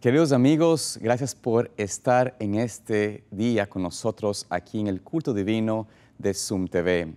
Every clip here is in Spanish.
Queridos amigos, gracias por estar en este día con nosotros aquí en el culto divino de Zoom TV.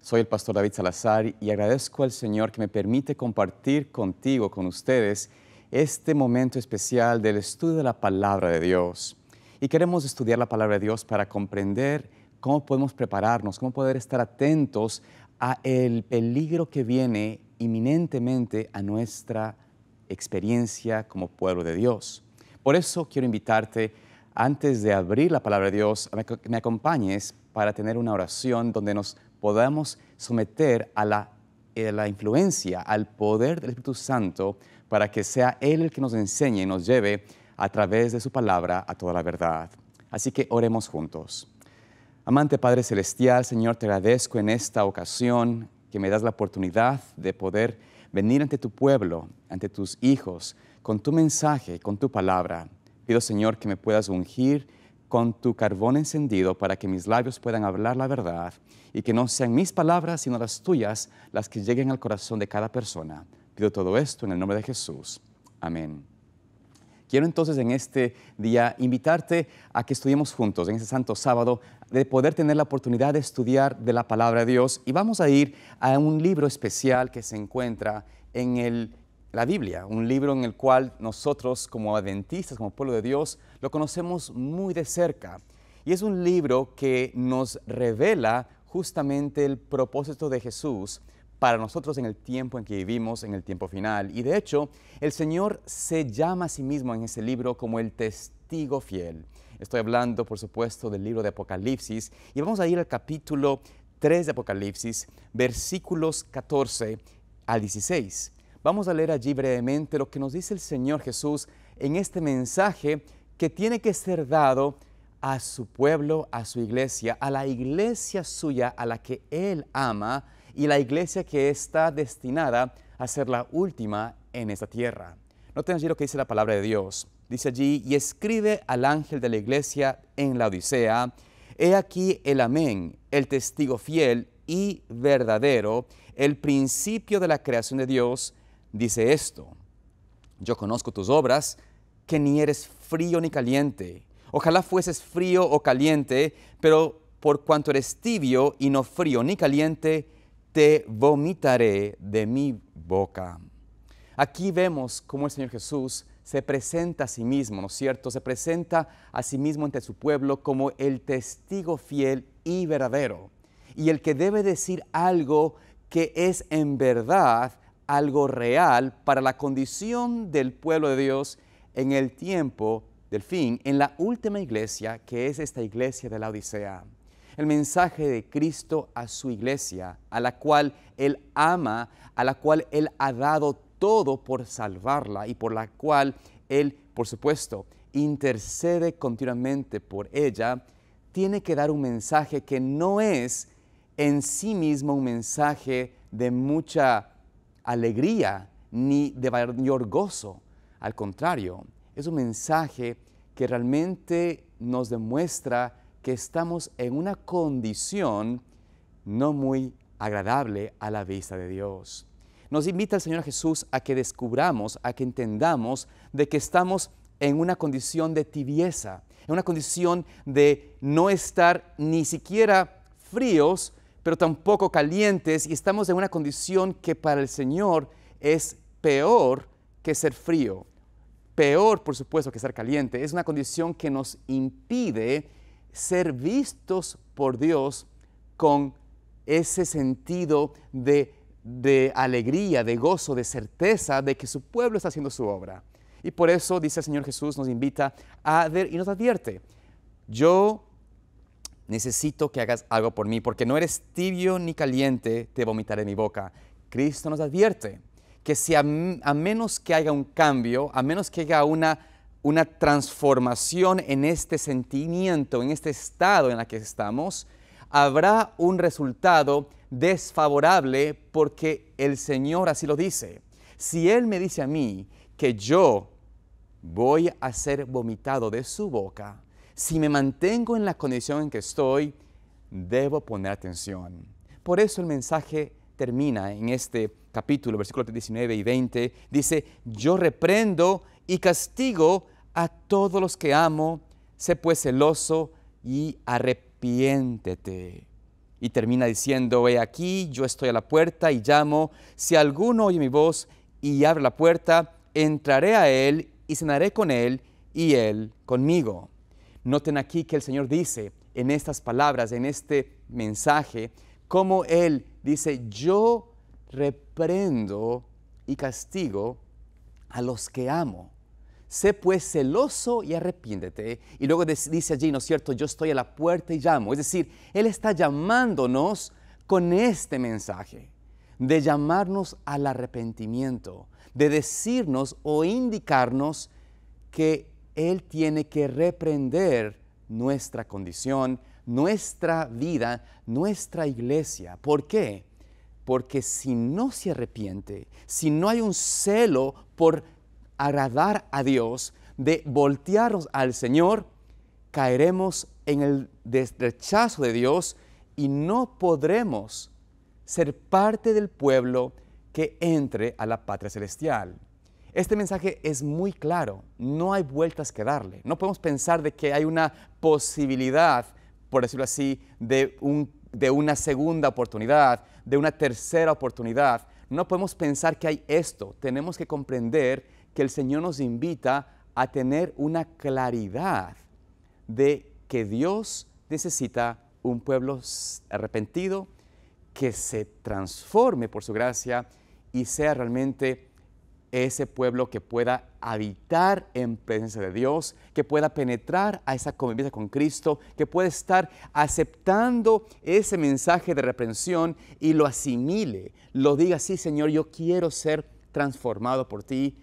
Soy el pastor David Salazar y agradezco al Señor que me permite compartir contigo, con ustedes, este momento especial del estudio de la palabra de Dios. Y queremos estudiar la palabra de Dios para comprender cómo podemos prepararnos, cómo poder estar atentos a el peligro que viene inminentemente a nuestra vida experiencia como pueblo de Dios. Por eso quiero invitarte, antes de abrir la palabra de Dios, que me acompañes para tener una oración donde nos podamos someter a la, eh, la influencia, al poder del Espíritu Santo, para que sea Él el que nos enseñe y nos lleve a través de su palabra a toda la verdad. Así que oremos juntos. Amante Padre Celestial, Señor, te agradezco en esta ocasión que me das la oportunidad de poder venir ante tu pueblo, ante tus hijos, con tu mensaje, con tu palabra. Pido, Señor, que me puedas ungir con tu carbón encendido para que mis labios puedan hablar la verdad y que no sean mis palabras, sino las tuyas, las que lleguen al corazón de cada persona. Pido todo esto en el nombre de Jesús. Amén. Quiero entonces en este día invitarte a que estudiemos juntos, en este santo sábado, de poder tener la oportunidad de estudiar de la palabra de Dios. Y vamos a ir a un libro especial que se encuentra en la Biblia, un libro en el cual nosotros como adventistas, como pueblo de Dios, lo conocemos muy de cerca. Y es un libro que nos revela justamente el propósito de Jesús para nosotros en el tiempo en que vivimos, en el tiempo final. Y de hecho, el Señor se llama a sí mismo en ese libro como el testigo fiel. Estoy hablando, por supuesto, del libro de Apocalipsis y vamos a ir al capítulo 3 de Apocalipsis, versículos 14 al 16. Vamos a leer allí brevemente lo que nos dice el Señor Jesús en este mensaje que tiene que ser dado a su pueblo, a su iglesia, a la iglesia suya, a la que Él ama, y la iglesia que está destinada a ser la última en esta tierra. Noten allí lo que dice la palabra de Dios. Dice allí, y escribe al ángel de la iglesia en la Odisea, he aquí el amén, el testigo fiel y verdadero, el principio de la creación de Dios, dice esto, yo conozco tus obras, que ni eres frío ni caliente. Ojalá fueses frío o caliente, pero por cuanto eres tibio y no frío ni caliente, te vomitaré de mi boca. Aquí vemos cómo el Señor Jesús se presenta a sí mismo, ¿no es cierto? Se presenta a sí mismo ante su pueblo como el testigo fiel y verdadero, y el que debe decir algo que es en verdad algo real para la condición del pueblo de Dios en el tiempo del fin, en la última iglesia, que es esta iglesia de la Odisea el mensaje de Cristo a su iglesia, a la cual Él ama, a la cual Él ha dado todo por salvarla y por la cual Él, por supuesto, intercede continuamente por ella, tiene que dar un mensaje que no es en sí mismo un mensaje de mucha alegría ni de mayor gozo. Al contrario, es un mensaje que realmente nos demuestra que estamos en una condición no muy agradable a la vista de Dios. Nos invita el Señor Jesús a que descubramos, a que entendamos de que estamos en una condición de tibieza, en una condición de no estar ni siquiera fríos, pero tampoco calientes, y estamos en una condición que para el Señor es peor que ser frío, peor por supuesto que ser caliente, es una condición que nos impide ser vistos por Dios con ese sentido de, de, alegría, de gozo, de certeza de que su pueblo está haciendo su obra. Y por eso, dice el Señor Jesús, nos invita a ver y nos advierte, yo necesito que hagas algo por mí, porque no eres tibio ni caliente, te vomitaré en mi boca. Cristo nos advierte que si a menos que haya un cambio, a menos que haya una una transformación en este sentimiento, en este estado en la que estamos, habrá un resultado desfavorable porque el Señor así lo dice. Si Él me dice a mí que yo voy a ser vomitado de su boca, si me mantengo en la condición en que estoy, debo poner atención. Por eso el mensaje termina en este capítulo, versículos 19 y 20, dice, yo reprendo y castigo a todos los que amo, sé pues celoso y arrepiéntete. Y termina diciendo, he aquí, yo estoy a la puerta y llamo, si alguno oye mi voz y abre la puerta, entraré a él y cenaré con él y él conmigo. Noten aquí que el Señor dice en estas palabras, en este mensaje, como Él dice, yo reprendo y castigo a los que amo. Sé pues celoso y arrepiéndete. Y luego dice allí, ¿no es cierto? Yo estoy a la puerta y llamo. Es decir, Él está llamándonos con este mensaje de llamarnos al arrepentimiento, de decirnos o indicarnos que Él tiene que reprender nuestra condición, nuestra vida, nuestra iglesia. ¿Por qué? Porque si no se arrepiente, si no hay un celo por agradar a Dios, de voltearnos al Señor, caeremos en el rechazo de Dios y no podremos ser parte del pueblo que entre a la patria celestial. Este mensaje es muy claro, no hay vueltas que darle. No podemos pensar de que hay una posibilidad, por decirlo así, de, un, de una segunda oportunidad, de una tercera oportunidad. No podemos pensar que hay esto. Tenemos que comprender que el Señor nos invita a tener una claridad de que Dios necesita un pueblo arrepentido que se transforme por su gracia y sea realmente ese pueblo que pueda habitar en presencia de Dios, que pueda penetrar a esa convivencia con Cristo, que pueda estar aceptando ese mensaje de reprensión y lo asimile, lo diga, sí Señor, yo quiero ser transformado por ti,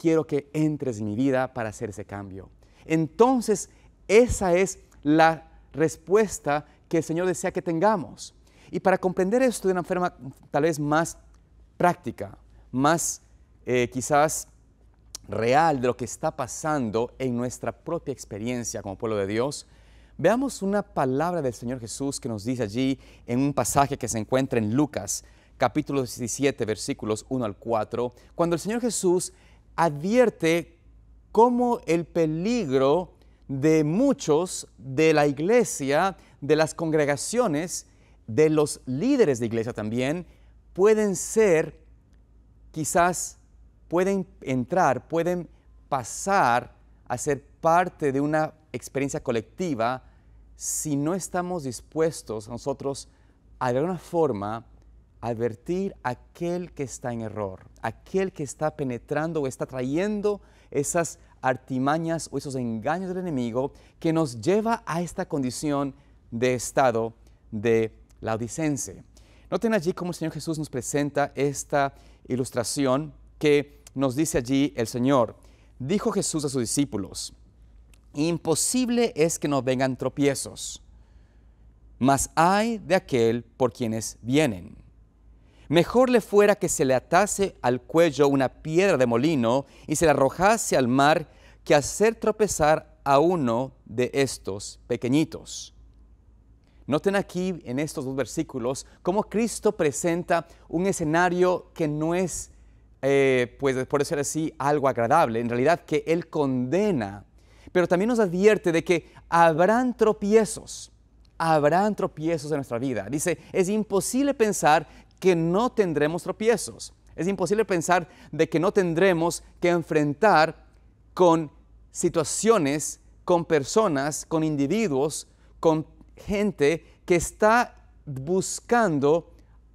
quiero que entres en mi vida para hacer ese cambio. Entonces, esa es la respuesta que el Señor desea que tengamos. Y para comprender esto de una forma tal vez más práctica, más eh, quizás real de lo que está pasando en nuestra propia experiencia como pueblo de Dios, veamos una palabra del Señor Jesús que nos dice allí en un pasaje que se encuentra en Lucas, capítulo 17, versículos 1 al 4, cuando el Señor Jesús advierte cómo el peligro de muchos de la iglesia, de las congregaciones, de los líderes de iglesia también, pueden ser, quizás pueden entrar, pueden pasar a ser parte de una experiencia colectiva si no estamos dispuestos nosotros a de alguna forma advertir a aquel que está en error, aquel que está penetrando o está trayendo esas artimañas o esos engaños del enemigo que nos lleva a esta condición de estado de laudicense. Noten allí cómo el Señor Jesús nos presenta esta ilustración que nos dice allí el Señor. Dijo Jesús a sus discípulos, imposible es que no vengan tropiezos, mas hay de aquel por quienes vienen. Mejor le fuera que se le atase al cuello una piedra de molino y se la arrojase al mar que hacer tropezar a uno de estos pequeñitos. Noten aquí en estos dos versículos cómo Cristo presenta un escenario que no es, eh, pues por decir así, algo agradable, en realidad que Él condena, pero también nos advierte de que habrán tropiezos habrán tropiezos en nuestra vida. Dice, es imposible pensar que no tendremos tropiezos. Es imposible pensar de que no tendremos que enfrentar con situaciones, con personas, con individuos, con gente que está buscando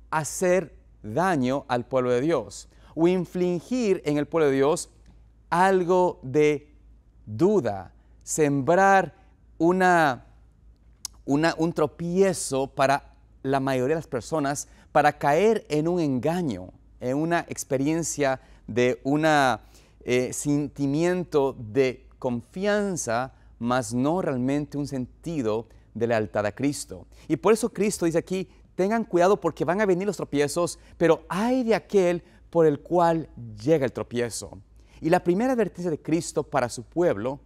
hacer daño al pueblo de Dios o infligir en el pueblo de Dios algo de duda, sembrar una, un tropiezo para la mayoría de las personas para caer en un engaño, en una experiencia de un eh, sentimiento de confianza, mas no realmente un sentido de lealtad a Cristo. Y por eso Cristo dice aquí, tengan cuidado porque van a venir los tropiezos, pero hay de aquel por el cual llega el tropiezo. Y la primera advertencia de Cristo para su pueblo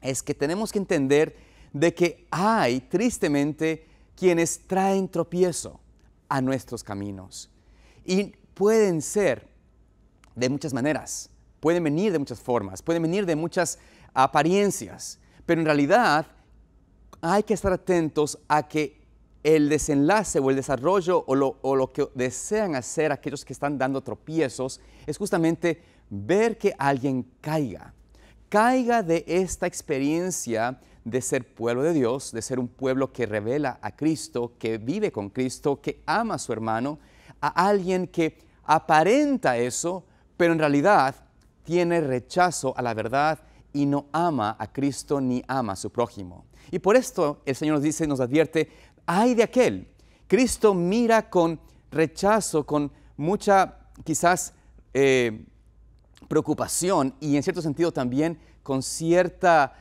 es que tenemos que entender de que hay tristemente quienes traen tropiezo a nuestros caminos. Y pueden ser de muchas maneras, pueden venir de muchas formas, pueden venir de muchas apariencias, pero en realidad hay que estar atentos a que el desenlace o el desarrollo o lo, o lo que desean hacer aquellos que están dando tropiezos es justamente ver que alguien caiga, caiga de esta experiencia de ser pueblo de Dios, de ser un pueblo que revela a Cristo, que vive con Cristo, que ama a su hermano, a alguien que aparenta eso, pero en realidad tiene rechazo a la verdad y no ama a Cristo ni ama a su prójimo. Y por esto el Señor nos dice, nos advierte, ay de aquel. Cristo mira con rechazo, con mucha quizás eh, preocupación y en cierto sentido también con cierta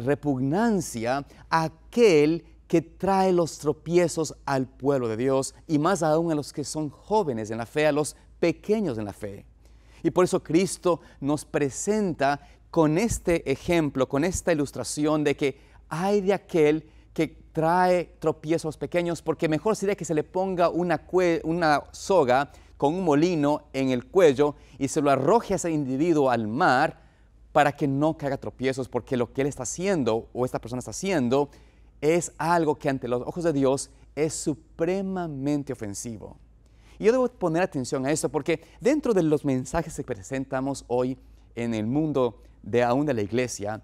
repugnancia a aquel que trae los tropiezos al pueblo de Dios y más aún a los que son jóvenes en la fe, a los pequeños en la fe. Y por eso Cristo nos presenta con este ejemplo, con esta ilustración de que hay de aquel que trae tropiezos pequeños, porque mejor sería que se le ponga una soga con un molino en el cuello y se lo arroje a ese individuo al mar para que no caiga tropiezos, porque lo que él está haciendo o esta persona está haciendo es algo que ante los ojos de Dios es supremamente ofensivo. Y yo debo poner atención a eso porque dentro de los mensajes que presentamos hoy en el mundo de aún de la iglesia,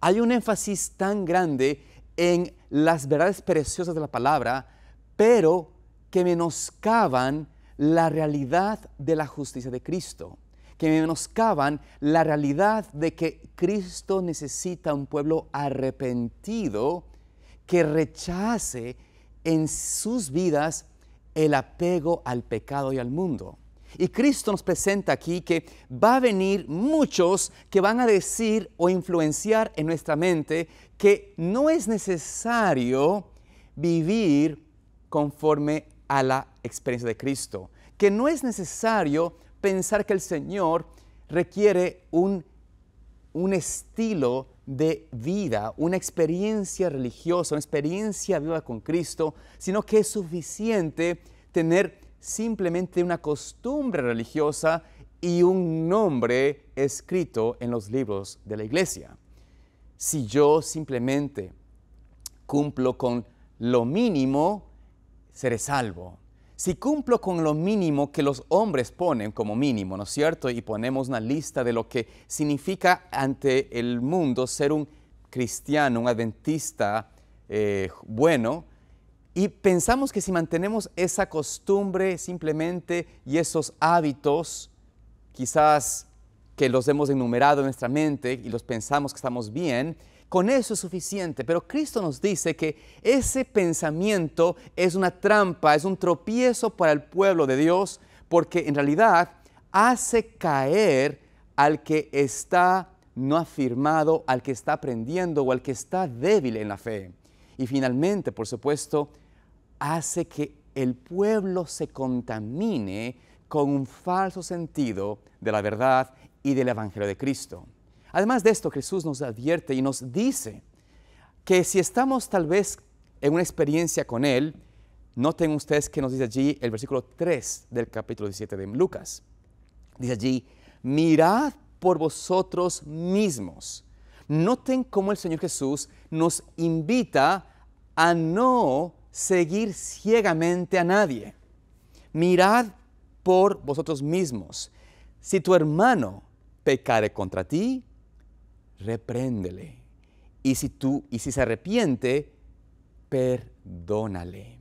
hay un énfasis tan grande en las verdades preciosas de la palabra, pero que menoscaban la realidad de la justicia de Cristo que menoscaban la realidad de que Cristo necesita un pueblo arrepentido que rechace en sus vidas el apego al pecado y al mundo. Y Cristo nos presenta aquí que va a venir muchos que van a decir o influenciar en nuestra mente que no es necesario vivir conforme a la experiencia de Cristo, que no es necesario pensar que el Señor requiere un, un estilo de vida, una experiencia religiosa, una experiencia viva con Cristo, sino que es suficiente tener simplemente una costumbre religiosa y un nombre escrito en los libros de la iglesia. Si yo simplemente cumplo con lo mínimo, seré salvo. Si cumplo con lo mínimo que los hombres ponen como mínimo, ¿no es cierto? Y ponemos una lista de lo que significa ante el mundo ser un cristiano, un adventista eh, bueno, y pensamos que si mantenemos esa costumbre simplemente y esos hábitos, quizás que los hemos enumerado en nuestra mente y los pensamos que estamos bien, con eso es suficiente. Pero Cristo nos dice que ese pensamiento es una trampa, es un tropiezo para el pueblo de Dios, porque en realidad hace caer al que está no afirmado, al que está aprendiendo o al que está débil en la fe. Y finalmente, por supuesto, hace que el pueblo se contamine con un falso sentido de la verdad y del Evangelio de Cristo. Además de esto, Jesús nos advierte y nos dice que si estamos tal vez en una experiencia con Él, noten ustedes que nos dice allí el versículo 3 del capítulo 17 de Lucas. Dice allí, mirad por vosotros mismos. Noten cómo el Señor Jesús nos invita a no seguir ciegamente a nadie. Mirad por vosotros mismos. Si tu hermano pecare contra ti, repréndele. Y si tú, y si se arrepiente, perdónale.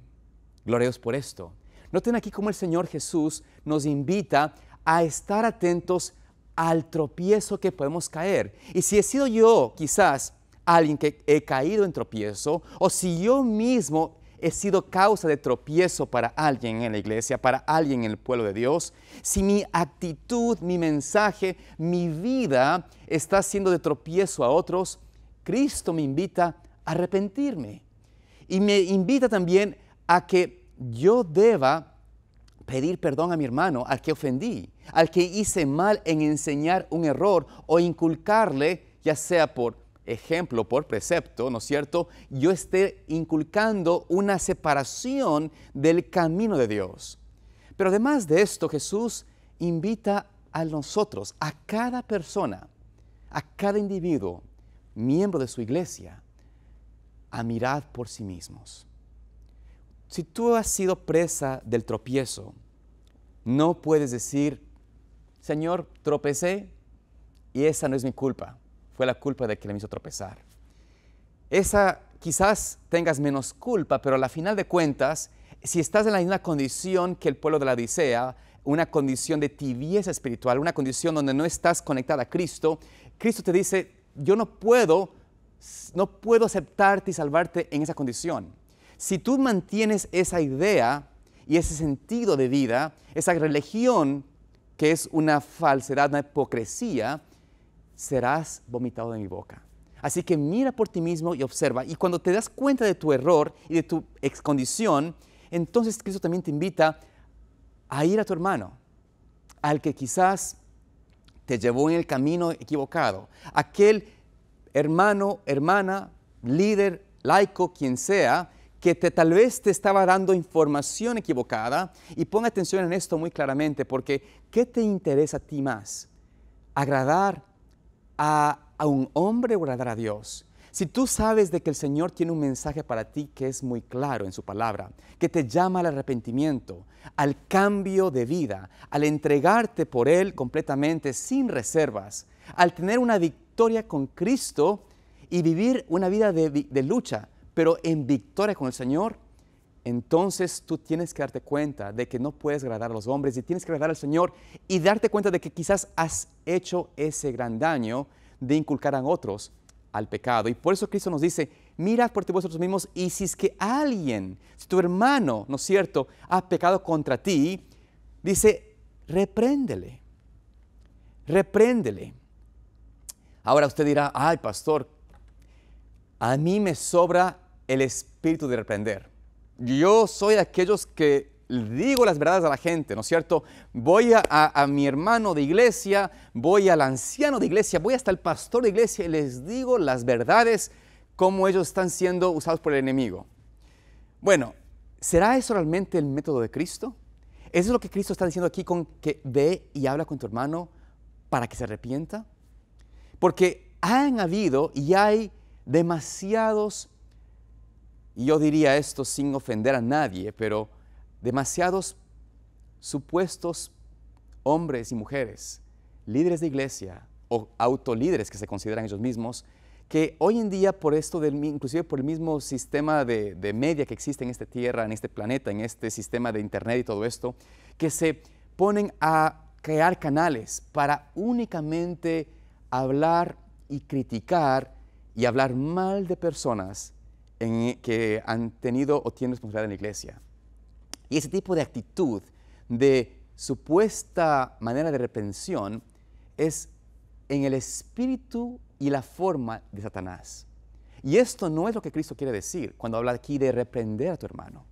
Gloria por esto. Noten aquí cómo el Señor Jesús nos invita a estar atentos al tropiezo que podemos caer. Y si he sido yo quizás alguien que he caído en tropiezo, o si yo mismo he sido causa de tropiezo para alguien en la iglesia, para alguien en el pueblo de Dios, si mi actitud, mi mensaje, mi vida está siendo de tropiezo a otros, Cristo me invita a arrepentirme. Y me invita también a que yo deba pedir perdón a mi hermano, al que ofendí, al que hice mal en enseñar un error o inculcarle, ya sea por ejemplo, por precepto, ¿no es cierto?, yo esté inculcando una separación del camino de Dios. Pero además de esto, Jesús invita a nosotros, a cada persona, a cada individuo, miembro de su iglesia, a mirar por sí mismos. Si tú has sido presa del tropiezo, no puedes decir, Señor, tropecé y esa no es mi culpa fue la culpa de que le hizo tropezar. Esa quizás tengas menos culpa, pero a la final de cuentas, si estás en la misma condición que el pueblo de la Odisea, una condición de tibieza espiritual, una condición donde no estás conectada a Cristo, Cristo te dice, yo no puedo, no puedo aceptarte y salvarte en esa condición. Si tú mantienes esa idea y ese sentido de vida, esa religión que es una falsedad, una hipocresía, serás vomitado de mi boca. Así que mira por ti mismo y observa. Y cuando te das cuenta de tu error y de tu excondición entonces Cristo también te invita a ir a tu hermano, al que quizás te llevó en el camino equivocado, aquel hermano, hermana, líder, laico, quien sea, que te, tal vez te estaba dando información equivocada. Y ponga atención en esto muy claramente, porque ¿qué te interesa a ti más? ¿Agradar a, un hombre o a Dios? Si tú sabes de que el Señor tiene un mensaje para ti que es muy claro en su palabra, que te llama al arrepentimiento, al cambio de vida, al entregarte por Él completamente sin reservas, al tener una victoria con Cristo y vivir una vida de, de lucha, pero en victoria con el Señor, entonces tú tienes que darte cuenta de que no puedes agradar a los hombres y tienes que agradar al Señor y darte cuenta de que quizás has hecho ese gran daño de inculcar a otros al pecado. Y por eso Cristo nos dice, mira por ti vosotros mismos y si es que alguien, si tu hermano, ¿no es cierto?, ha pecado contra ti, dice, repréndele, repréndele. Ahora usted dirá, ay pastor, a mí me sobra el espíritu de reprender yo soy de aquellos que digo las verdades a la gente, ¿no es cierto? Voy a, mi hermano de iglesia, voy al anciano de iglesia, voy hasta el pastor de iglesia y les digo las verdades, como ellos están siendo usados por el enemigo. Bueno, ¿será eso realmente el método de Cristo? ¿Eso es lo que Cristo está diciendo aquí con que ve y habla con tu hermano para que se arrepienta? Porque han habido y hay demasiados y yo diría esto sin ofender a nadie, pero demasiados supuestos hombres y mujeres, líderes de iglesia o autolíderes que se consideran ellos mismos, que hoy en día por esto, inclusive por el mismo sistema de, de, media que existe en esta tierra, en este planeta, en este sistema de internet y todo esto, que se ponen a crear canales para únicamente hablar y criticar y hablar mal de personas que han tenido o tienen responsabilidad en la iglesia. Y ese tipo de actitud de supuesta manera de reprensión es en el espíritu y la forma de Satanás. Y esto no es lo que Cristo quiere decir cuando habla aquí de reprender a tu hermano.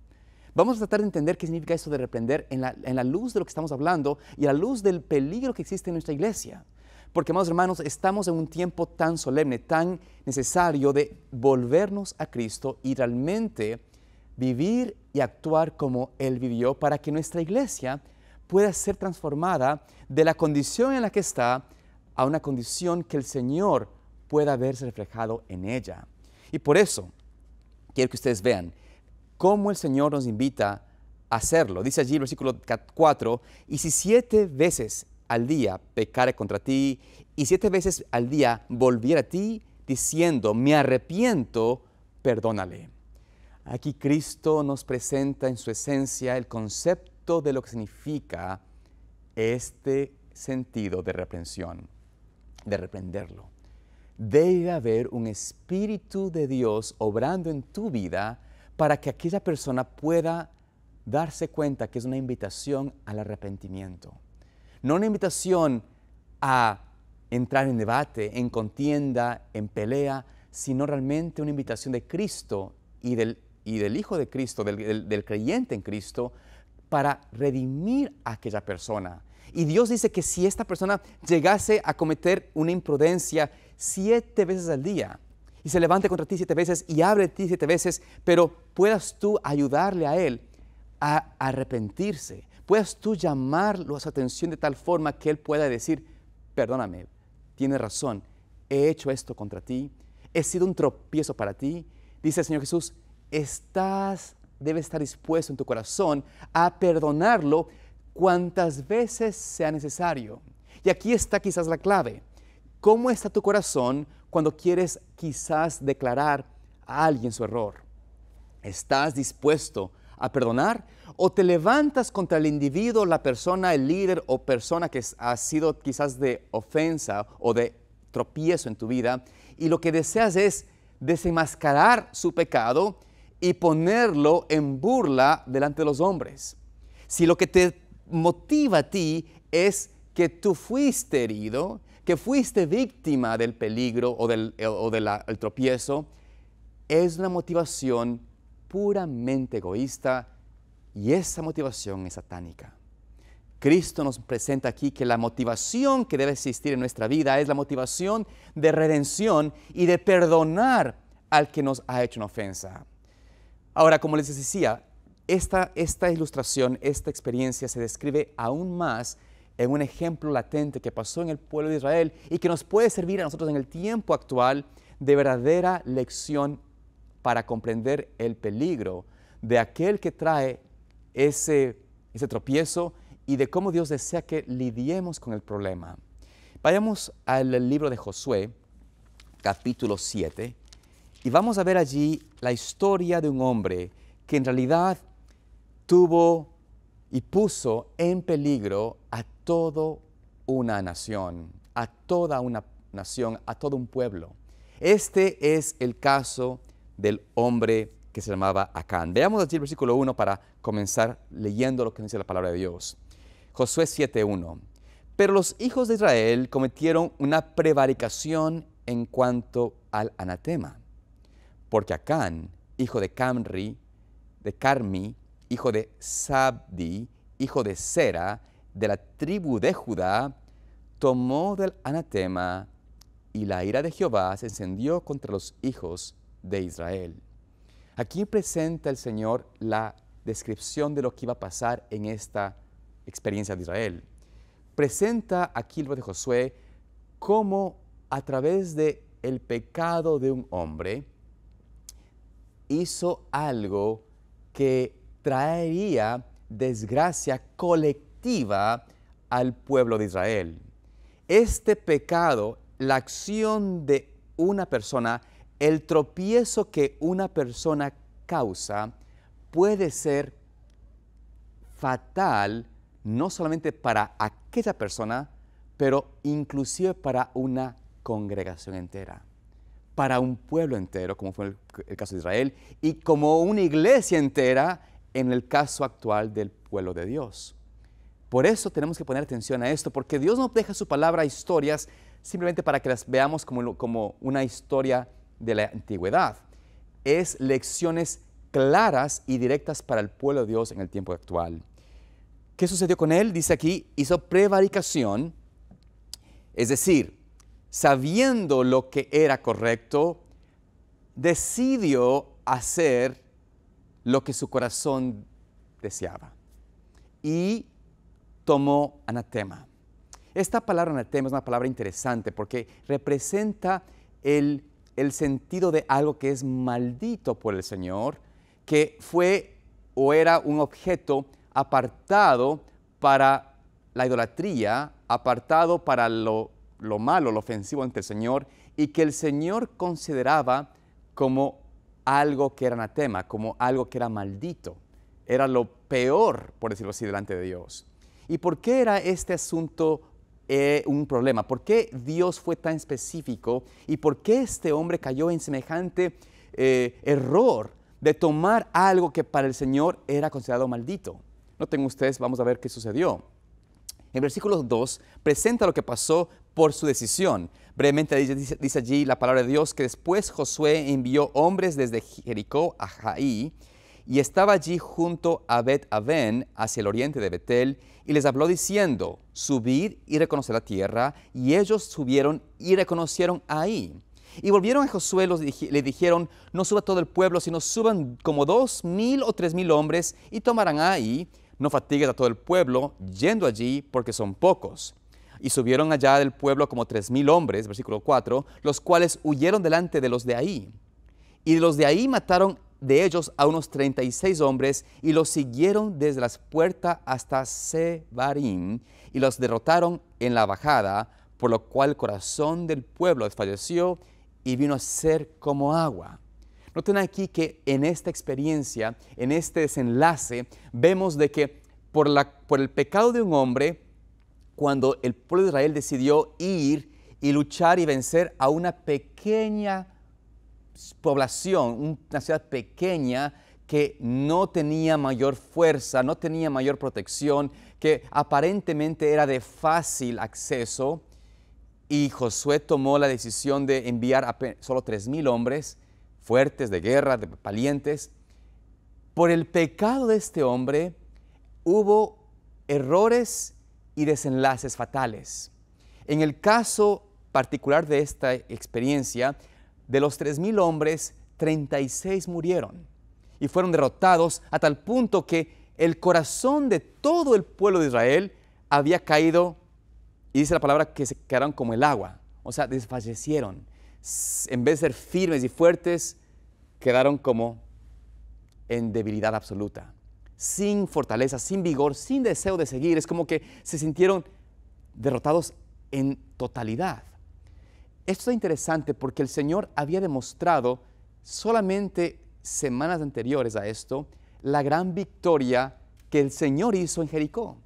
Vamos a tratar de entender qué significa eso de reprender en la, en la luz de lo que estamos hablando y a la luz del peligro que existe en nuestra iglesia. Porque, amados hermanos, estamos en un tiempo tan solemne, tan necesario de volvernos a Cristo y realmente vivir y actuar como Él vivió para que nuestra iglesia pueda ser transformada de la condición en la que está a una condición que el Señor pueda verse reflejado en ella. Y por eso quiero que ustedes vean cómo el Señor nos invita a hacerlo. Dice allí el versículo 4, y si siete veces al día pecare contra ti y siete veces al día volviera a ti diciendo, me arrepiento, perdónale. Aquí Cristo nos presenta en su esencia el concepto de lo que significa este sentido de reprensión, de reprenderlo. Debe haber un espíritu de Dios obrando en tu vida para que aquella persona pueda darse cuenta que es una invitación al arrepentimiento no una invitación a entrar en debate, en contienda, en pelea, sino realmente una invitación de Cristo y del, Hijo de Cristo, del, del creyente en Cristo, para redimir a aquella persona. Y Dios dice que si esta persona llegase a cometer una imprudencia siete veces al día, y se levante contra ti siete veces y abre ti siete veces, pero puedas tú ayudarle a él a arrepentirse, Puedes tú llamarlo a su atención de tal forma que él pueda decir, perdóname, tienes razón, he hecho esto contra ti, he sido un tropiezo para ti. Dice el Señor Jesús, estás, debes estar dispuesto en tu corazón a perdonarlo cuantas veces sea necesario. Y aquí está quizás la clave. ¿Cómo está tu corazón cuando quieres quizás declarar a alguien su error? ¿Estás dispuesto a perdonar? ¿O te levantas contra el individuo, la persona, el líder o persona que ha sido quizás de ofensa o de tropiezo en tu vida y lo que deseas es desenmascarar su pecado y ponerlo en burla delante de los hombres? Si lo que te motiva a ti es que tú fuiste herido, que fuiste víctima del peligro o del tropiezo, es la motivación puramente egoísta y esa motivación es satánica. Cristo nos presenta aquí que la motivación que debe existir en nuestra vida es la motivación de redención y de perdonar al que nos ha hecho una ofensa. Ahora, como les decía, esta, esta ilustración, esta experiencia se describe aún más en un ejemplo latente que pasó en el pueblo de Israel y que nos puede servir a nosotros en el tiempo actual de verdadera lección para comprender el peligro de aquel que trae ese, ese tropiezo y de cómo Dios desea que lidiemos con el problema. Vayamos al libro de Josué, capítulo 7, y vamos a ver allí la historia de un hombre que en realidad tuvo y puso en peligro a toda una nación, a toda una nación, a todo un pueblo. Este es el caso del hombre que se llamaba Acán. Veamos aquí el versículo 1 para comenzar leyendo lo que dice la palabra de Dios. Josué 7.1. Pero los hijos de Israel cometieron una prevaricación en cuanto al anatema, porque Acán, hijo de Camri, de Carmi, hijo de Sabdi, hijo de Sera, de la tribu de Judá, tomó del anatema y la ira de Jehová se encendió contra los hijos de Israel. Aquí presenta el Señor la descripción de lo que iba a pasar en esta experiencia de Israel. Presenta aquí el de Josué cómo a través de el pecado de un hombre hizo algo que traería desgracia colectiva al pueblo de Israel. Este pecado, la acción de una persona, el tropiezo que una persona causa puede ser fatal no solamente para aquella persona, pero inclusive para una congregación entera, para un pueblo entero, como fue el, caso de Israel, y como una iglesia entera en el caso actual del pueblo de Dios. Por eso tenemos que poner atención a esto, porque Dios no deja su palabra a historias simplemente para que las veamos como, como una historia de la antigüedad. Es lecciones claras y directas para el pueblo de Dios en el tiempo actual. ¿Qué sucedió con él? Dice aquí, hizo prevaricación, es decir, sabiendo lo que era correcto, decidió hacer lo que su corazón deseaba y tomó anatema. Esta palabra anatema es una palabra interesante porque representa el el sentido de algo que es maldito por el Señor, que fue o era un objeto apartado para la idolatría, apartado para lo, malo, lo ofensivo ante el Señor, y que el Señor consideraba como algo que era anatema, como algo que era maldito. Era lo peor, por decirlo así, delante de Dios. ¿Y por qué era este asunto eh, un problema. ¿Por qué Dios fue tan específico y por qué este hombre cayó en semejante eh, error de tomar algo que para el Señor era considerado maldito? No Noten ustedes, vamos a ver qué sucedió. En versículo 2 presenta lo que pasó por su decisión. Brevemente dice, dice allí la palabra de Dios que después Josué envió hombres desde Jericó a Jaí y estaba allí junto a Bet Aven, hacia el oriente de Betel, y les habló diciendo, subid y reconoced la tierra, y ellos subieron y reconocieron ahí. Y volvieron a Josué, y le dijeron, no suba todo el pueblo, sino suban como dos mil o tres mil hombres, y tomarán ahí, no fatigues a todo el pueblo, yendo allí, porque son pocos. Y subieron allá del pueblo como tres mil hombres, versículo 4, los cuales huyeron delante de los de ahí. Y de los de ahí mataron de ellos a unos 36 hombres y los siguieron desde las puertas hasta Sebarim y los derrotaron en la bajada, por lo cual el corazón del pueblo desfalleció y vino a ser como agua. Noten aquí que en esta experiencia, en este desenlace, vemos de que por, la, por el pecado de un hombre, cuando el pueblo de Israel decidió ir y luchar y vencer a una pequeña población, una ciudad pequeña que no tenía mayor fuerza, no tenía mayor protección, que aparentemente era de fácil acceso. Y Josué tomó la decisión de enviar a solo tres hombres, fuertes de guerra, de valientes. Por el pecado de este hombre hubo errores y desenlaces fatales. En el caso particular de esta experiencia, de los tres mil hombres, 36 murieron y fueron derrotados a tal punto que el corazón de todo el pueblo de Israel había caído, y dice la palabra que se quedaron como el agua, o sea, desfallecieron. En vez de ser firmes y fuertes, quedaron como en debilidad absoluta, sin fortaleza, sin vigor, sin deseo de seguir. Es como que se sintieron derrotados en totalidad. Esto es interesante porque el Señor había demostrado solamente semanas anteriores a esto la gran victoria que el Señor hizo en Jericó.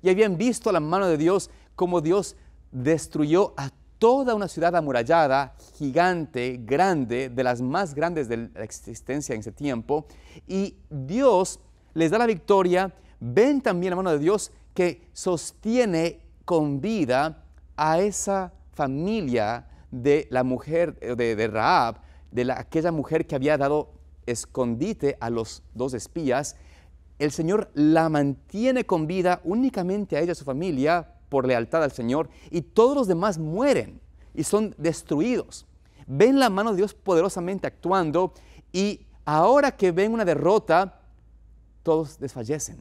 Y habían visto la mano de Dios como Dios destruyó a toda una ciudad amurallada, gigante, grande, de las más grandes de la existencia en ese tiempo. Y Dios les da la victoria. Ven también la mano de Dios que sostiene con vida a esa familia de la mujer, eh, de, Raab, de aquella mujer que había dado escondite a los dos espías, el Señor la mantiene con vida únicamente a ella y a su familia por lealtad al Señor y todos los demás mueren y son destruidos. Ven la mano de Dios poderosamente actuando y ahora que ven una derrota, todos desfallecen,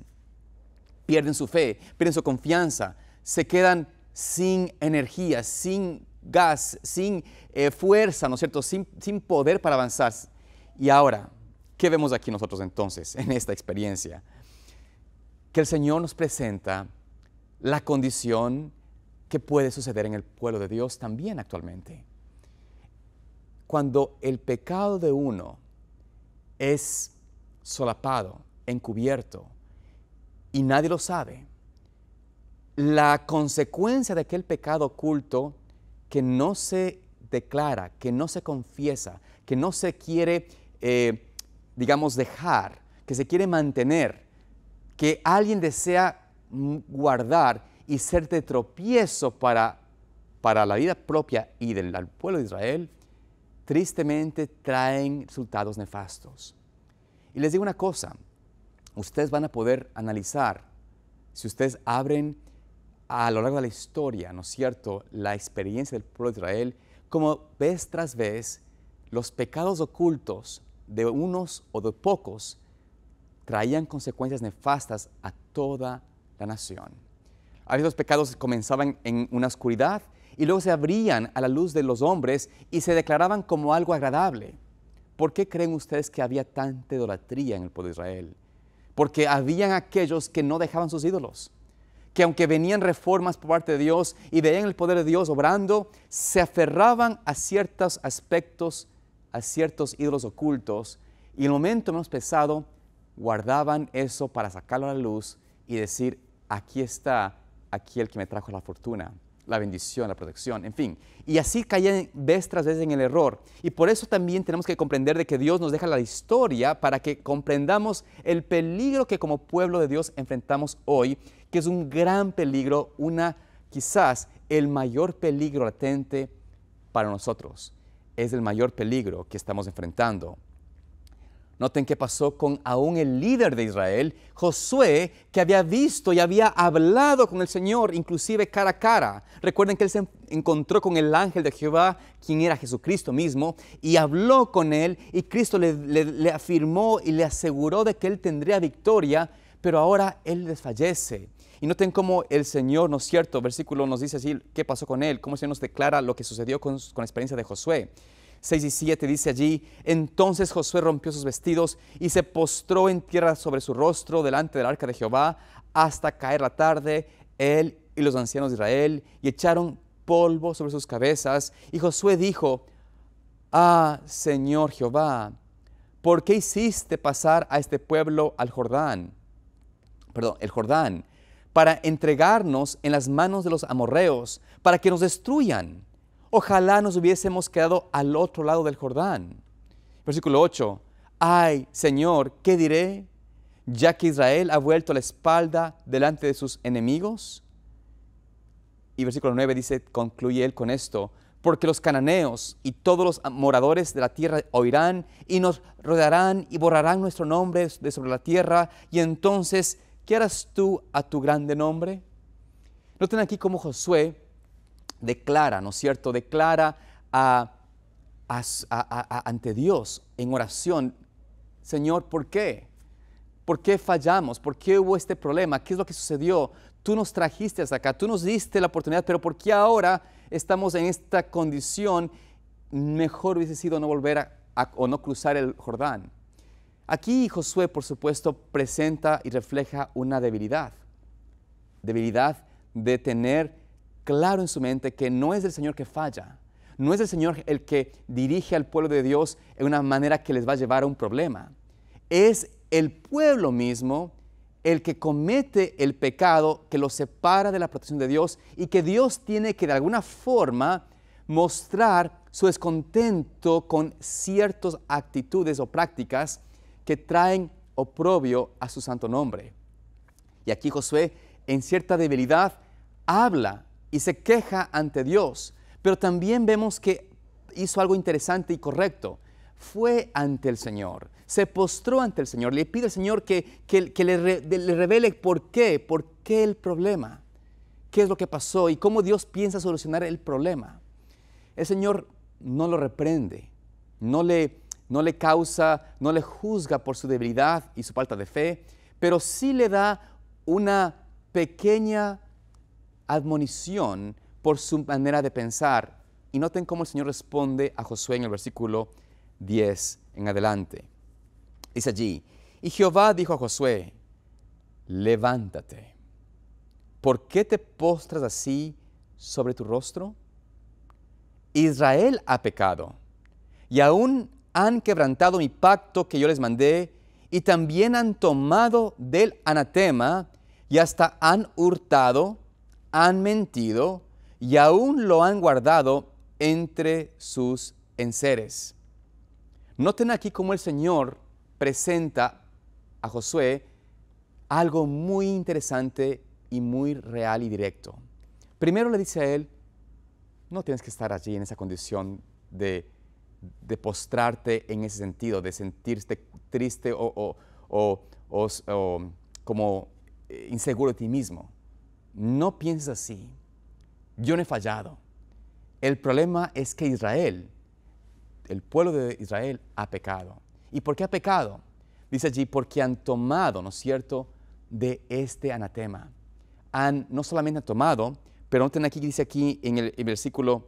pierden su fe, pierden su confianza, se quedan sin energía, sin gas, sin eh, fuerza, ¿no es cierto? Sin, sin poder para avanzar. Y ahora, ¿qué vemos aquí nosotros entonces en esta experiencia? Que el Señor nos presenta la condición que puede suceder en el pueblo de Dios también actualmente. Cuando el pecado de uno es solapado, encubierto, y nadie lo sabe, la consecuencia de aquel pecado oculto que no se declara, que no se confiesa, que no se quiere, eh, digamos, dejar, que se quiere mantener, que alguien desea guardar y ser de tropiezo para, para la vida propia y del pueblo de Israel, tristemente traen resultados nefastos. Y les digo una cosa, ustedes van a poder analizar si ustedes abren a lo largo de la historia, ¿no es cierto?, la experiencia del pueblo de Israel, como vez tras vez, los pecados ocultos de unos o de pocos traían consecuencias nefastas a toda la nación. A veces los pecados comenzaban en una oscuridad y luego se abrían a la luz de los hombres y se declaraban como algo agradable. ¿Por qué creen ustedes que había tanta idolatría en el pueblo de Israel? Porque habían aquellos que no dejaban sus ídolos que aunque venían reformas por parte de Dios y veían el poder de Dios obrando, se aferraban a ciertos aspectos, a ciertos ídolos ocultos, y en el momento menos pesado guardaban eso para sacarlo a la luz y decir, aquí está, aquí el que me trajo la fortuna la bendición, la protección, en fin. Y así caían vez tras vez en el error. Y por eso también tenemos que comprender de que Dios nos deja la historia para que comprendamos el peligro que como pueblo de Dios enfrentamos hoy, que es un gran peligro, una quizás el mayor peligro latente para nosotros. Es el mayor peligro que estamos enfrentando. Noten qué pasó con aún el líder de Israel, Josué, que había visto y había hablado con el Señor, inclusive cara a cara. Recuerden que él se encontró con el ángel de Jehová, quien era Jesucristo mismo, y habló con él, y Cristo le, afirmó y le aseguró de que él tendría victoria, pero ahora él desfallece. Y noten cómo el Señor, ¿no es cierto? Versículo nos dice así, ¿qué pasó con él? Cómo se nos declara lo que sucedió con la experiencia de Josué. 6 y 7 dice allí, entonces Josué rompió sus vestidos y se postró en tierra sobre su rostro delante del arca de Jehová hasta caer la tarde, él y los ancianos de Israel, y echaron polvo sobre sus cabezas. Y Josué dijo, Ah, Señor Jehová, ¿por qué hiciste pasar a este pueblo al Jordán? Perdón, el Jordán, para entregarnos en las manos de los amorreos, para que nos destruyan. Ojalá nos hubiésemos quedado al otro lado del Jordán. Versículo 8. Ay, Señor, ¿qué diré? Ya que Israel ha vuelto la espalda delante de sus enemigos. Y versículo 9 dice, concluye él con esto, porque los cananeos y todos los moradores de la tierra oirán y nos rodearán y borrarán nuestro nombre de sobre la tierra, y entonces, ¿qué harás tú a tu grande nombre? Noten aquí como Josué declara, ¿no es cierto? Declara a, ante Dios en oración, Señor, ¿por qué? ¿Por qué fallamos? ¿Por qué hubo este problema? ¿Qué es lo que sucedió? Tú nos trajiste hasta acá, tú nos diste la oportunidad, pero ¿por qué ahora estamos en esta condición? Mejor hubiese sido no volver a, o no cruzar el Jordán. Aquí Josué, por supuesto, presenta y refleja una debilidad. Debilidad de tener claro en su mente que no es el Señor que falla, no es el Señor el que dirige al pueblo de Dios en una manera que les va a llevar a un problema. Es el pueblo mismo el que comete el pecado que los separa de la protección de Dios y que Dios tiene que de alguna forma mostrar su descontento con ciertas actitudes o prácticas que traen oprobio a su santo nombre. Y aquí Josué, en cierta debilidad, habla y se queja ante Dios, pero también vemos que hizo algo interesante y correcto. Fue ante el Señor, se postró ante el Señor, le pide al Señor que, le, revele por qué, por qué el problema, qué es lo que pasó y cómo Dios piensa solucionar el problema. El Señor no lo reprende, no le, no le causa, no le juzga por su debilidad y su falta de fe, pero sí le da una pequeña admonición por su manera de pensar. Y noten cómo el Señor responde a Josué en el versículo 10 en adelante. Dice allí, y Jehová dijo a Josué, levántate. ¿Por qué te postras así sobre tu rostro? Israel ha pecado y aún han quebrantado mi pacto que yo les mandé y también han tomado del anatema y hasta han hurtado han mentido y aún lo han guardado entre sus enseres. Noten aquí cómo el Señor presenta a Josué algo muy interesante y muy real y directo. Primero le dice a él, no tienes que estar allí en esa condición de, postrarte en ese sentido, de sentirte triste o como eh, inseguro de ti mismo no pienses así, yo no he fallado. El problema es que Israel, el pueblo de Israel, ha pecado. ¿Y por qué ha pecado? Dice allí, porque han tomado, ¿no es cierto?, de este anatema. Han, no solamente han tomado, pero noten aquí, dice aquí en el, versículo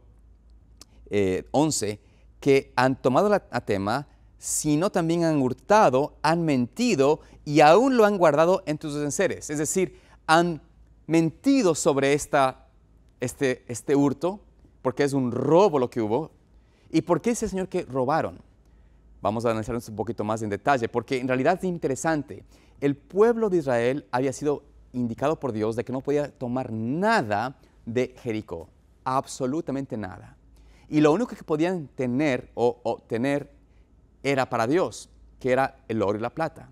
11, eh, que han tomado el anatema, sino también han hurtado, han mentido y aún lo han guardado en tus enseres. Es decir, han mentido sobre esta, este, este hurto, porque es un robo lo que hubo. ¿Y por qué ese Señor que robaron? Vamos a analizarnos un poquito más en detalle, porque en realidad es interesante. El pueblo de Israel había sido indicado por Dios de que no podía tomar nada de Jericó, absolutamente nada. Y lo único que podían tener o obtener era para Dios, que era el oro y la plata.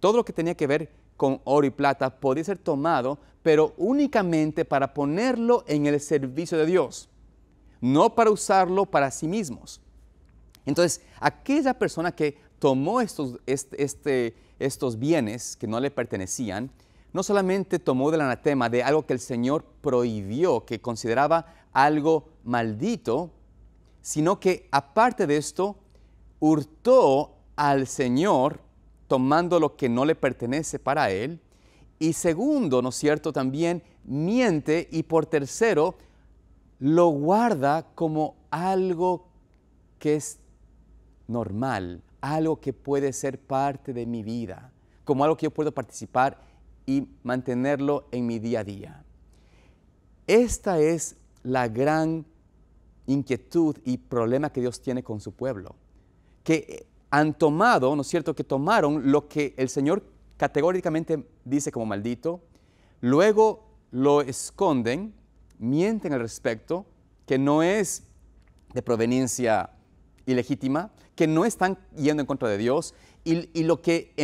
Todo lo que tenía que ver con oro y plata podía ser tomado, pero únicamente para ponerlo en el servicio de Dios, no para usarlo para sí mismos. Entonces, aquella persona que tomó estos, este, este, estos bienes que no le pertenecían, no solamente tomó del anatema de algo que el Señor prohibió, que consideraba algo maldito, sino que aparte de esto, hurtó al Señor tomando lo que no le pertenece para él. Y segundo, ¿no es cierto?, también miente y por tercero, lo guarda como algo que es normal, algo que puede ser parte de mi vida, como algo que yo puedo participar y mantenerlo en mi día a día. Esta es la gran inquietud y problema que Dios tiene con su pueblo, que han tomado, ¿no es cierto?, que tomaron lo que el Señor categóricamente dice como maldito, luego lo esconden, mienten al respecto, que no es de proveniencia ilegítima, que no están yendo en contra de Dios, y, lo que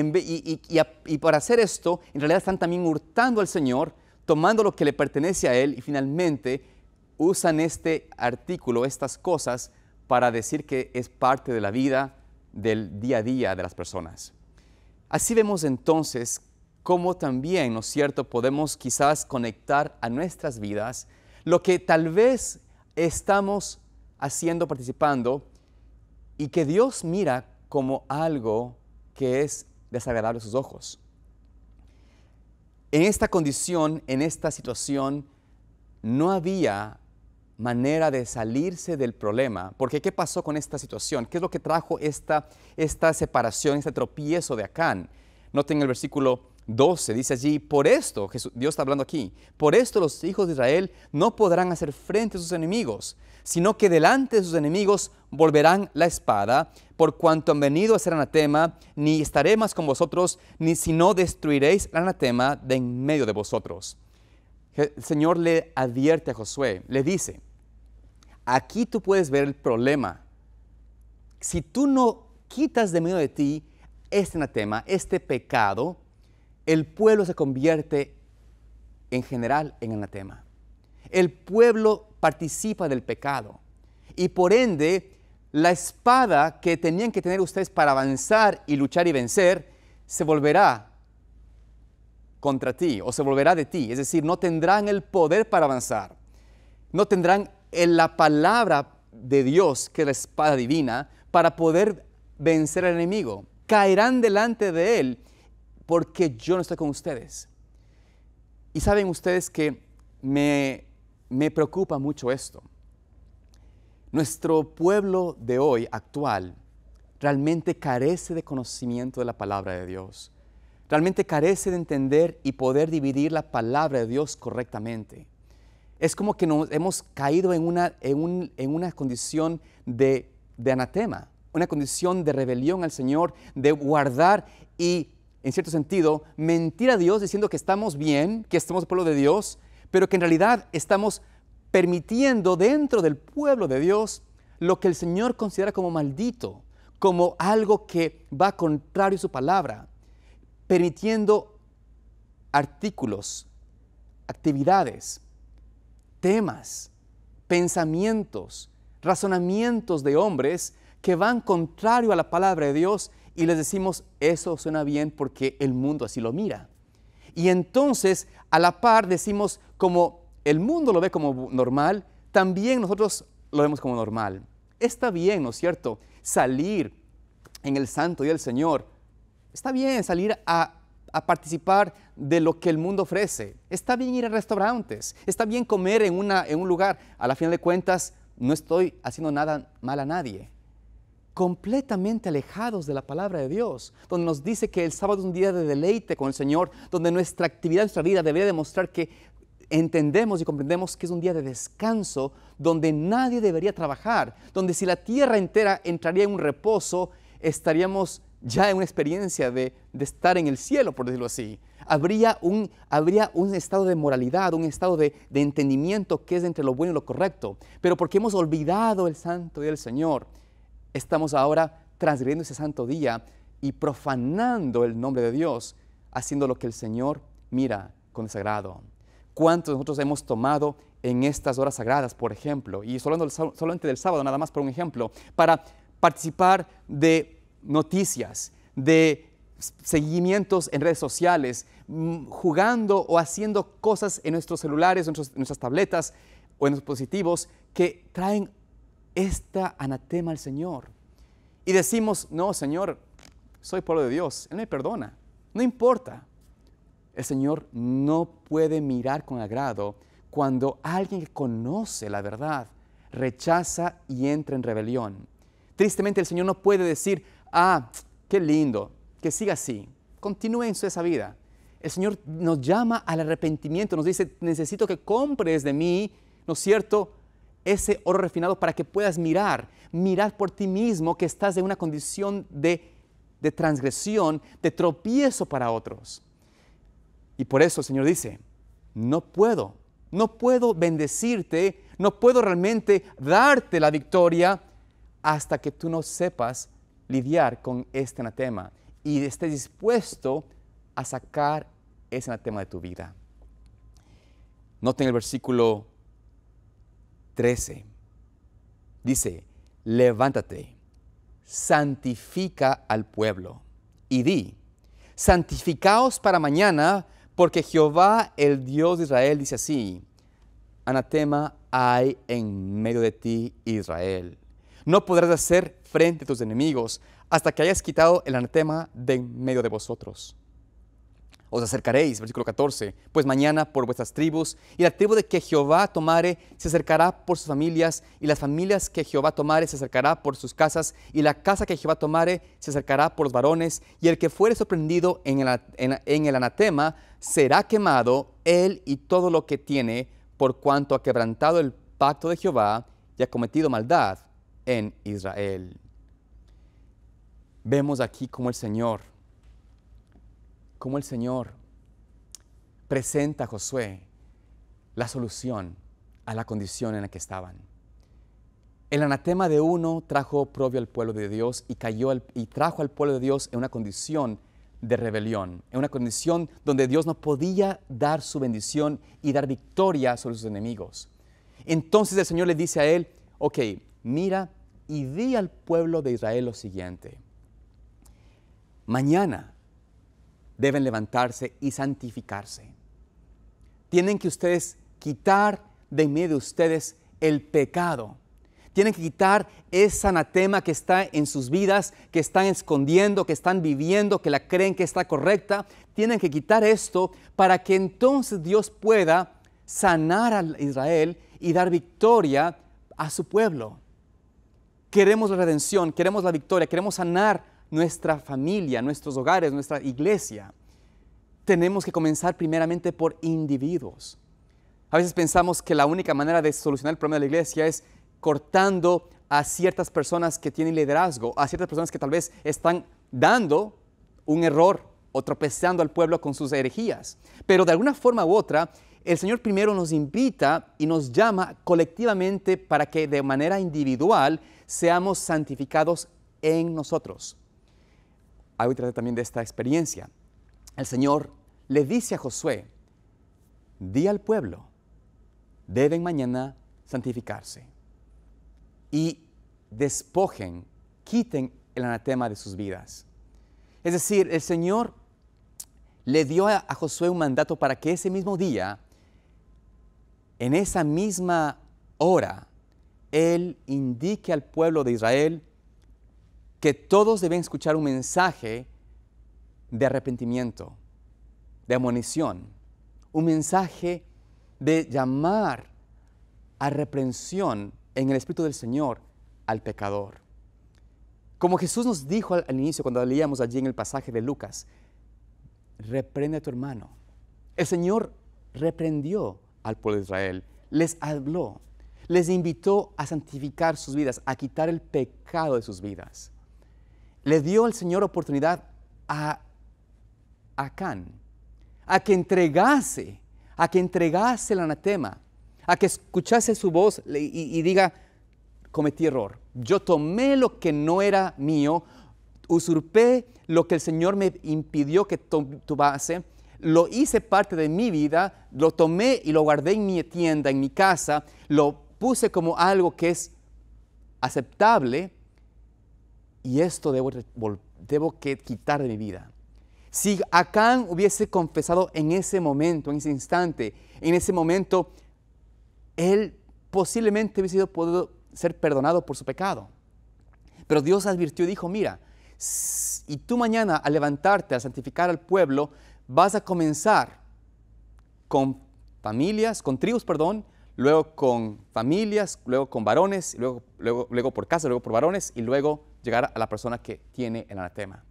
para hacer esto, en realidad están también hurtando al Señor, tomando lo que le pertenece a Él, y finalmente usan este artículo, estas cosas, para decir que es parte de la vida, del día a día de las personas. Así vemos entonces cómo también, ¿no es cierto?, podemos quizás conectar a nuestras vidas lo que tal vez estamos haciendo, participando, y que Dios mira como algo que es desagradable a sus ojos. En esta condición, en esta situación, no había manera de salirse del problema. Porque ¿qué pasó con esta situación? ¿Qué es lo que trajo esta, separación, este tropiezo de Acán? Noten el versículo 12, dice allí, por esto, Jesús, Dios está hablando aquí, por esto los hijos de Israel no podrán hacer frente a sus enemigos, sino que delante de sus enemigos volverán la espada, por cuanto han venido a ser anatema, ni estaré más con vosotros, ni si no destruiréis el anatema de en medio de vosotros. El Señor le advierte a Josué, le dice, aquí tú puedes ver el problema. Si tú no quitas de medio de ti este anatema, este pecado, el pueblo se convierte en general en anatema. El pueblo participa del pecado y por ende la espada que tenían que tener ustedes para avanzar y luchar y vencer se volverá contra ti o se volverá de ti. Es decir, no tendrán el poder para avanzar. No tendrán en eh, la palabra de Dios, que es la espada divina, para poder vencer al enemigo. Caerán delante de él porque yo no estoy con ustedes. Y saben ustedes que me, me preocupa mucho esto. Nuestro pueblo de hoy, actual, realmente carece de conocimiento de la palabra de Dios realmente carece de entender y poder dividir la palabra de Dios correctamente. Es como que nos hemos caído en una, condición de, de anatema, una condición de rebelión al Señor, de guardar y, en cierto sentido, mentir a Dios diciendo que estamos bien, que estamos el pueblo de Dios, pero que en realidad estamos permitiendo dentro del pueblo de Dios lo que el Señor considera como maldito, como algo que va contrario a su palabra permitiendo artículos, actividades, temas, pensamientos, razonamientos de hombres que van contrario a la palabra de Dios y les decimos, eso suena bien porque el mundo así lo mira. Y entonces, a la par, decimos, como el mundo lo ve como normal, también nosotros lo vemos como normal. Está bien, ¿no es cierto? Salir en el santo y el Señor, Está bien salir a, participar de lo que el mundo ofrece. Está bien ir a restaurantes. Está bien comer en, en un lugar. A la final de cuentas, no estoy haciendo nada mal a nadie. Completamente alejados de la palabra de Dios, donde nos dice que el sábado es un día de deleite con el Señor, donde nuestra actividad, nuestra vida debería demostrar que entendemos y comprendemos que es un día de descanso donde nadie debería trabajar, donde si la tierra entera entraría en un reposo, estaríamos ya en una experiencia de, estar en el cielo, por decirlo así. Habría un, habría un estado de moralidad, un estado de, entendimiento que es entre lo bueno y lo correcto. Pero porque hemos olvidado el santo día del Señor, estamos ahora transgrediendo ese santo día y profanando el nombre de Dios, haciendo lo que el Señor mira con sagrado. ¿Cuántos nosotros hemos tomado en estas horas sagradas, por ejemplo? Y solamente del sábado, nada más por un ejemplo, para participar de noticias, de seguimientos en redes sociales, mm, jugando o haciendo cosas en nuestros celulares, en nuestras tabletas o en los dispositivos que traen esta anatema al Señor. Y decimos, no, Señor, soy pueblo de Dios, Él me perdona, no importa. El Señor no puede mirar con agrado cuando alguien que conoce la verdad rechaza y entra en rebelión. Tristemente el Señor no puede decir, ah, qué lindo, que siga así, continúe en su esa vida. El Señor nos llama al arrepentimiento, nos dice, necesito que compres de mí, ¿no es cierto?, ese oro refinado para que puedas mirar, mirar por ti mismo que estás en una condición de, de transgresión, de tropiezo para otros. Y por eso el Señor dice, no puedo, no puedo bendecirte, no puedo realmente darte la victoria hasta que tú no sepas lidiar con este anatema y estés dispuesto a sacar ese anatema de tu vida. Noten el versículo 13. Dice, levántate, santifica al pueblo y di, santificaos para mañana, porque Jehová el Dios de Israel dice así, anatema hay en medio de ti, Israel no podrás hacer frente a tus enemigos hasta que hayas quitado el anatema de en medio de vosotros. Os acercaréis, versículo 14, pues mañana por vuestras tribus, y la tribu de que Jehová tomare se acercará por sus familias, y las familias que Jehová tomare se acercará por sus casas, y la casa que Jehová tomare se acercará por los varones, y el que fuere sorprendido en en el anatema será quemado, él y todo lo que tiene, por cuanto ha quebrantado el pacto de Jehová y ha cometido maldad en Israel. Vemos aquí cómo el Señor, cómo el Señor presenta a Josué la solución a la condición en la que estaban. El anatema de uno trajo propio al pueblo de Dios y, cayó y trajo al pueblo de Dios en una condición de rebelión, en una condición donde Dios no podía dar su bendición y dar victoria sobre sus enemigos. Entonces el Señor le dice a él, ok, mira y di al pueblo de Israel lo siguiente, mañana deben levantarse y santificarse. Tienen que ustedes quitar de medio de ustedes el pecado. Tienen que quitar ese anatema que está en sus vidas, que están escondiendo, que están viviendo, que la creen que está correcta. Tienen que quitar esto para que entonces Dios pueda sanar a Israel y dar victoria a su pueblo. Queremos la redención, queremos la victoria, queremos sanar nuestra familia, nuestros hogares, nuestra iglesia. Tenemos que comenzar primeramente por individuos. A veces pensamos que la única manera de solucionar el problema de la iglesia es cortando a ciertas personas que tienen liderazgo, a ciertas personas que tal vez están dando un error o tropezando al pueblo con sus herejías. Pero de alguna forma u otra, el Señor primero nos invita y nos llama colectivamente para que de manera individual seamos santificados en nosotros. Hoy tratar también de esta experiencia. El Señor le dice a Josué, di al pueblo, deben mañana santificarse y despojen, quiten el anatema de sus vidas. Es decir, el Señor le dio a, Josué un mandato para que ese mismo día, en esa misma hora, él indique al pueblo de Israel que todos deben escuchar un mensaje de arrepentimiento, de amonición, un mensaje de llamar a reprensión en el Espíritu del Señor al pecador. Como Jesús nos dijo al inicio cuando leíamos allí en el pasaje de Lucas, reprende a tu hermano. El Señor reprendió al pueblo de Israel, les habló, les invitó a santificar sus vidas, a quitar el pecado de sus vidas. Le dio el Señor oportunidad a Acán, a que entregase, a que entregase el anatema, a que escuchase su voz y, y diga, cometí error. Yo tomé lo que no era mío, usurpé lo que el Señor me impidió que tomase, lo hice parte de mi vida, lo tomé y lo guardé en mi tienda, en mi casa, lo puse como algo que es aceptable y esto debo, debo que quitar de mi vida. Si Acán hubiese confesado en ese momento, en ese instante, en ese momento, él posiblemente hubiese sido podido ser perdonado por su pecado. Pero Dios advirtió y dijo, mira, y tú mañana al levantarte, al santificar al pueblo, vas a comenzar con familias, con tribus, perdón, luego con familias, luego con varones, luego, luego, luego por casa, luego por varones y luego llegar a la persona que tiene el anatema.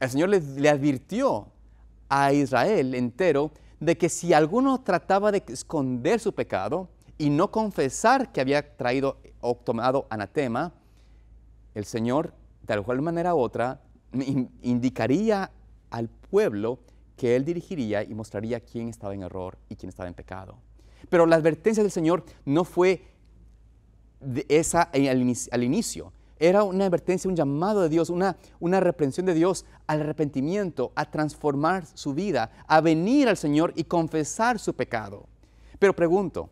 El Señor le, le advirtió a Israel entero de que si alguno trataba de esconder su pecado y no confesar que había traído o tomado anatema, el Señor, de alguna manera u otra, indicaría al pueblo que él dirigiría y mostraría quién estaba en error y quién estaba en pecado. Pero la advertencia del Señor no fue esa al inicio, Era una advertencia, un llamado de Dios, una, una reprensión de Dios al arrepentimiento, a transformar su vida, a venir al Señor y confesar su pecado. Pero pregunto,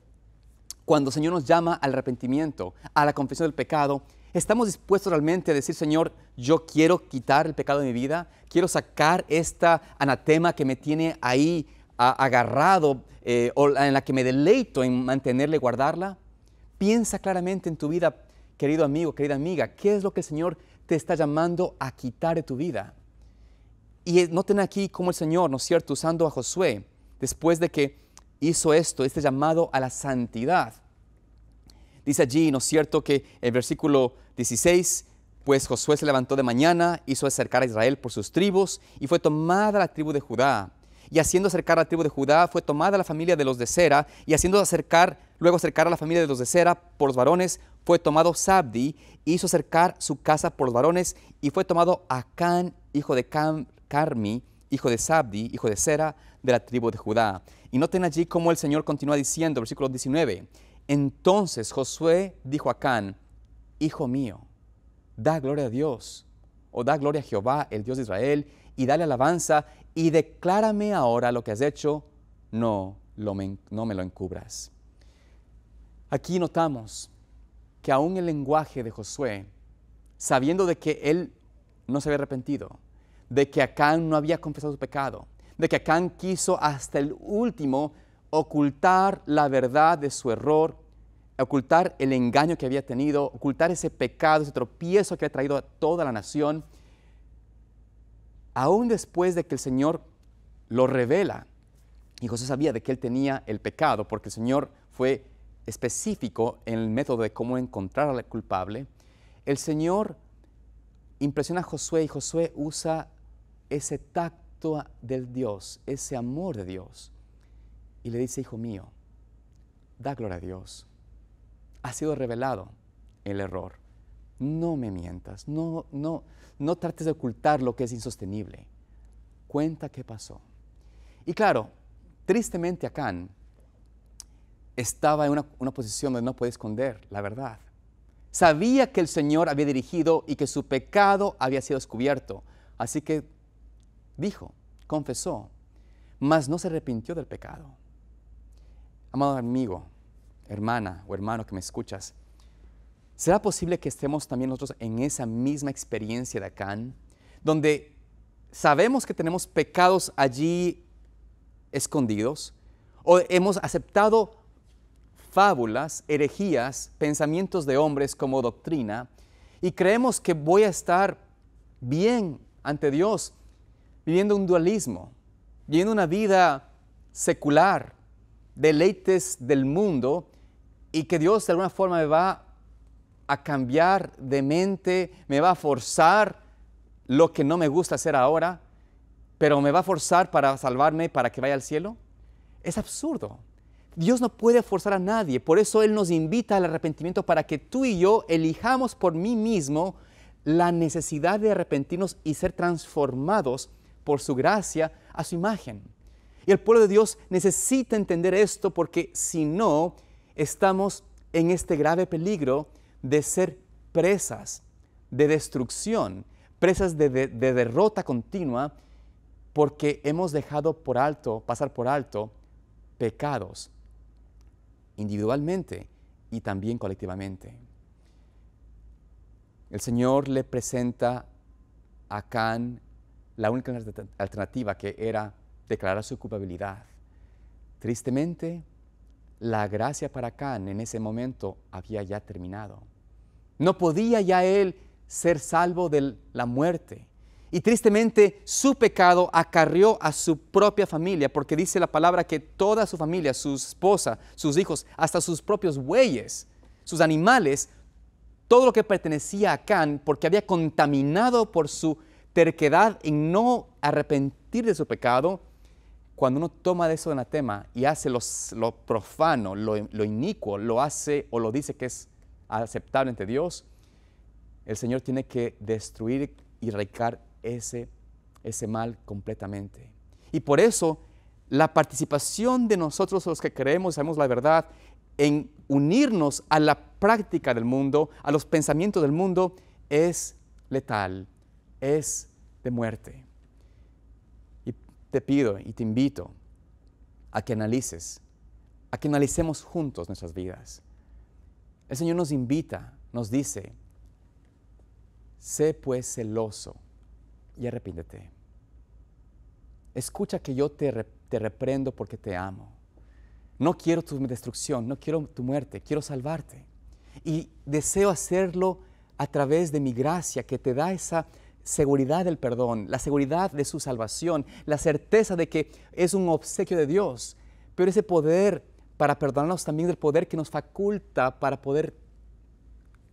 cuando el Señor nos llama al arrepentimiento, a la confesión del pecado, ¿estamos dispuestos realmente a decir, Señor, yo quiero quitar el pecado de mi vida? ¿Quiero sacar esta anatema que me tiene ahí agarrado eh, en la que me deleito en mantenerla y guardarla? Piensa claramente en tu vida, querido amigo, querida amiga, ¿qué es lo que el Señor te está llamando a quitar de tu vida? Y eh, noten aquí cómo el Señor, ¿no es cierto?, usando a Josué, después de que hizo esto, este llamado a la santidad. Dice allí, ¿no es cierto?, que el versículo 16, pues Josué se levantó de mañana, hizo acercar a Israel por sus tribus y fue tomada la tribu de Judá y haciendo acercar a la tribu de Judá, fue tomada la familia de los de Sera, y haciendo acercar, luego acercar a la familia de los de Sera por los varones, fue tomado Sabdi, hizo acercar su casa por los varones, y fue tomado Acán, hijo de Carmi, hijo de Sabdi, hijo de Sera, de la tribu de Judá. Y noten allí cómo el Señor continúa diciendo, versículo 19, entonces Josué dijo a Acán, hijo mío, da gloria a Dios, o da gloria a Jehová, el Dios de Israel, y dale alabanza y declárame ahora lo que has hecho, no, no me lo encubras. Aquí notamos que aún el lenguaje de Josué, sabiendo de que él no se había arrepentido, de que Acán no había confesado su pecado, de que Acán quiso hasta el último ocultar la verdad de su error, ocultar el engaño que había tenido, ocultar ese pecado, ese tropiezo que había traído a toda la nación, aún después de que el Señor lo revela, y José sabía de que él tenía el pecado, porque el Señor fue específico en el método de cómo encontrar al culpable, el Señor impresiona a Josué y Josué usa ese tacto del Dios, ese amor de Dios, y le dice, hijo mío, da gloria a Dios. Ha sido revelado el error no me mientas, no, no, no trates de ocultar lo que es insostenible. Cuenta qué pasó. Y claro, tristemente Acán estaba en una, posición donde no puede esconder la verdad. Sabía que el Señor había dirigido y que su pecado había sido descubierto. Así que dijo, confesó, mas no se arrepintió del pecado. Amado amigo, hermana o hermano que me escuchas, ¿Será posible que estemos también nosotros en esa misma experiencia de Acán, donde sabemos que tenemos pecados allí escondidos, o hemos aceptado fábulas, herejías, pensamientos de hombres como doctrina, y creemos que voy a estar bien ante Dios, viviendo un dualismo, viviendo una vida secular, deleites del mundo, y que Dios de alguna forma me va a cambiar de mente, me va a forzar lo que no me gusta hacer ahora, pero me va a forzar para salvarme, para que vaya al cielo. Es absurdo. Dios no puede forzar a nadie. Por eso Él nos invita al arrepentimiento para que tú y yo elijamos por mí mismo la necesidad de arrepentirnos y ser transformados por su gracia a su imagen. Y el pueblo de Dios necesita entender esto porque si no, estamos en este grave peligro de ser presas de destrucción, presas de, derrota continua, porque hemos dejado por alto, pasar por alto, pecados, individualmente y también colectivamente. El Señor le presenta a Can la única alternativa que era declarar su culpabilidad. Tristemente, la gracia para Can en ese momento había ya terminado. No podía ya él ser salvo de la muerte. Y tristemente su pecado acarrió a su propia familia, porque dice la palabra que toda su familia, su esposa, sus hijos, hasta sus propios bueyes, sus animales, todo lo que pertenecía a Can, porque había contaminado por su terquedad en no arrepentir de su pecado, cuando uno toma de eso de tema y hace lo profano, lo, lo inicuo, lo hace o lo dice que es aceptable ante Dios, el Señor tiene que destruir y erradicar ese, ese mal completamente. Y por eso la participación de nosotros los que creemos sabemos la verdad en unirnos a la práctica del mundo, a los pensamientos del mundo, es letal, es de muerte. Y te pido y te invito a que analices, a que analicemos juntos nuestras vidas el Señor nos invita, nos dice, sé pues celoso y arrepíndete. Escucha que yo te, te reprendo porque te amo. No quiero tu destrucción, no quiero tu muerte, quiero salvarte. Y deseo hacerlo a través de mi gracia que te da esa seguridad del perdón, la seguridad de su salvación, la certeza de que es un obsequio de Dios. Pero ese poder para perdonarnos también del poder que nos faculta para poder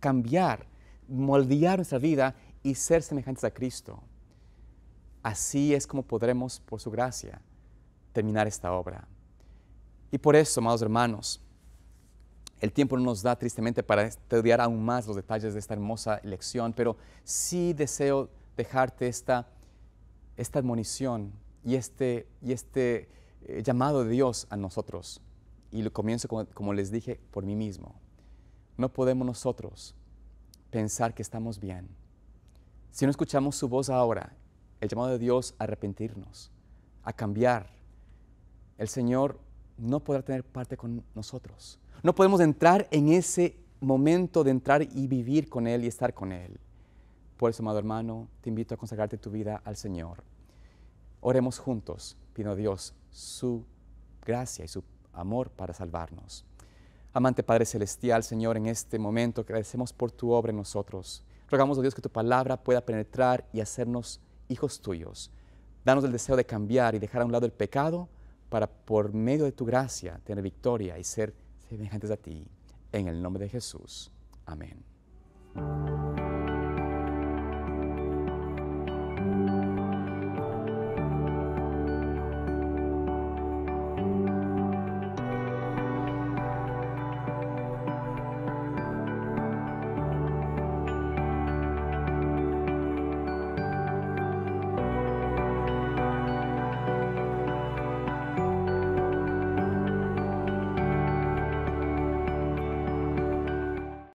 cambiar, moldear nuestra vida y ser semejantes a Cristo. Así es como podremos, por su gracia, terminar esta obra. Y por eso, amados hermanos, el tiempo no nos da tristemente para estudiar aún más los detalles de esta hermosa lección, pero sí deseo dejarte esta, esta admonición y este, y este eh, llamado de Dios a nosotros y lo comienzo, como, les dije, por mí mismo. No podemos nosotros pensar que estamos bien. Si no escuchamos su voz ahora, el llamado de Dios a arrepentirnos, a cambiar, el Señor no podrá tener parte con nosotros. No podemos entrar en ese momento de entrar y vivir con Él y estar con Él. Por eso, amado hermano, te invito a consagrarte tu vida al Señor. Oremos juntos, pido a Dios su gracia y su amor para salvarnos. Amante Padre Celestial, Señor, en este momento agradecemos por tu obra en nosotros. Rogamos a Dios que tu palabra pueda penetrar y hacernos hijos tuyos. Danos el deseo de cambiar y dejar a un lado el pecado para por medio de tu gracia tener victoria y ser semejantes a ti. En el nombre de Jesús. Amén.